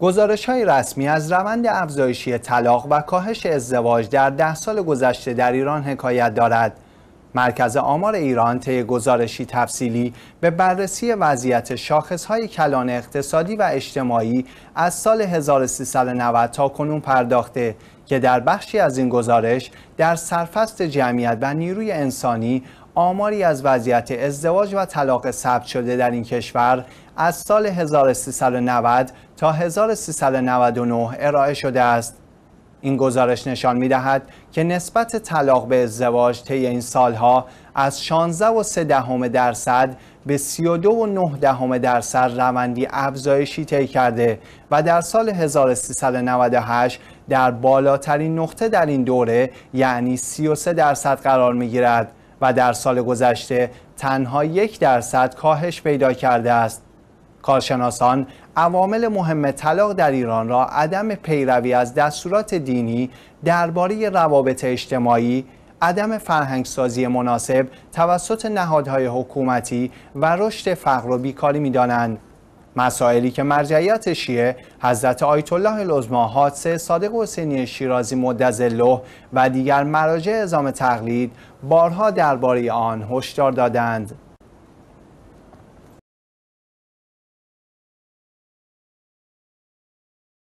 گزارش های رسمی از روند افزایشی طلاق و کاهش ازدواج در ده سال گذشته در ایران حکایت دارد. مرکز آمار ایران طی گزارشی تفصیلی به بررسی وضعیت های کلان اقتصادی و اجتماعی از سال 1390 تا کنون پرداخته که در بخشی از این گزارش در سرفست جمعیت و نیروی انسانی آماری از وضعیت ازدواج و طلاق ثبت شده در این کشور از سال 1390 تا 1399 ارائه شده است. این گزارش نشان می دهد که نسبت طلاق به ازدواج طی این سالها از 16 و دهم درصد به 32 و دهم درصد روندی افزایشی طی کرده و در سال 1398 در بالاترین نقطه در این دوره یعنی 33 درصد قرار می گیرد و در سال گذشته تنها یک درصد کاهش پیدا کرده است کارشناسان عوامل مهم طلاق در ایران را عدم پیروی از دستورات دینی درباره روابط اجتماعی عدم فرهنگسازی مناسب توسط نهادهای حکومتی و رشد فقر و بیکاری میدانند مسائلی که مرجعیت شیعه حضرت آیت الله العظما حادثه صادق حسینی شیرازی مدظله و دیگر مراجع اعزام تقلید بارها درباره آن هشدار دادند